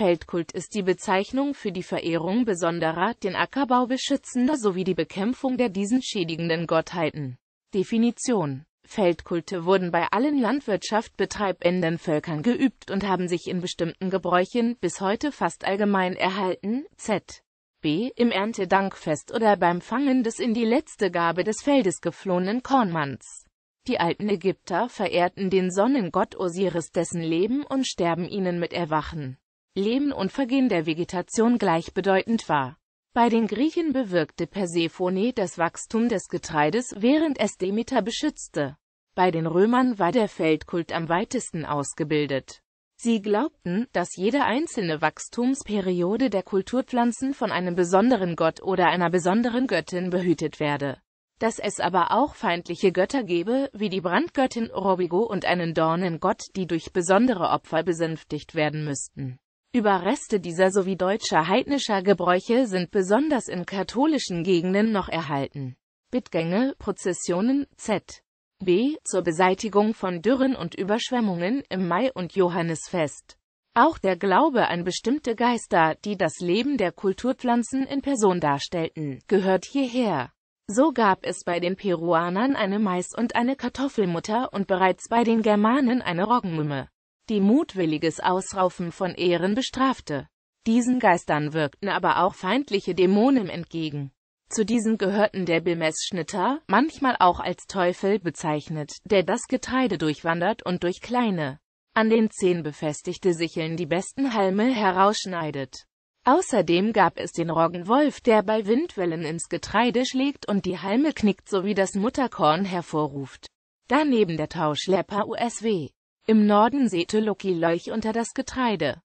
Feldkult ist die Bezeichnung für die Verehrung besonderer, den Ackerbau beschützender sowie die Bekämpfung der diesen schädigenden Gottheiten. Definition Feldkulte wurden bei allen Landwirtschaft betreibenden Völkern geübt und haben sich in bestimmten Gebräuchen bis heute fast allgemein erhalten, z. b. im Erntedankfest oder beim Fangen des in die letzte Gabe des Feldes geflohenen Kornmanns. Die alten Ägypter verehrten den Sonnengott Osiris dessen Leben und Sterben ihnen mit Erwachen Leben und Vergehen der Vegetation gleichbedeutend war. Bei den Griechen bewirkte Persephone das Wachstum des Getreides, während es Demeter beschützte. Bei den Römern war der Feldkult am weitesten ausgebildet. Sie glaubten, dass jede einzelne Wachstumsperiode der Kulturpflanzen von einem besonderen Gott oder einer besonderen Göttin behütet werde. Dass es aber auch feindliche Götter gebe, wie die Brandgöttin Robigo und einen Dornengott, die durch besondere Opfer besänftigt werden müssten. Überreste dieser sowie deutscher heidnischer Gebräuche sind besonders in katholischen Gegenden noch erhalten. Bittgänge, Prozessionen, z. B. zur Beseitigung von Dürren und Überschwemmungen im Mai- und Johannesfest. Auch der Glaube an bestimmte Geister, die das Leben der Kulturpflanzen in Person darstellten, gehört hierher. So gab es bei den Peruanern eine Mais- und eine Kartoffelmutter und bereits bei den Germanen eine Roggenmümme die mutwilliges Ausraufen von Ehren bestrafte. Diesen Geistern wirkten aber auch feindliche Dämonen entgegen. Zu diesen gehörten der Bilmesschnitter, manchmal auch als Teufel bezeichnet, der das Getreide durchwandert und durch kleine, an den Zehen befestigte Sicheln die besten Halme herausschneidet. Außerdem gab es den Roggenwolf, der bei Windwellen ins Getreide schlägt und die Halme knickt sowie das Mutterkorn hervorruft. Daneben der Tauschlepper USW. Im Norden säte Loki Leuch unter das Getreide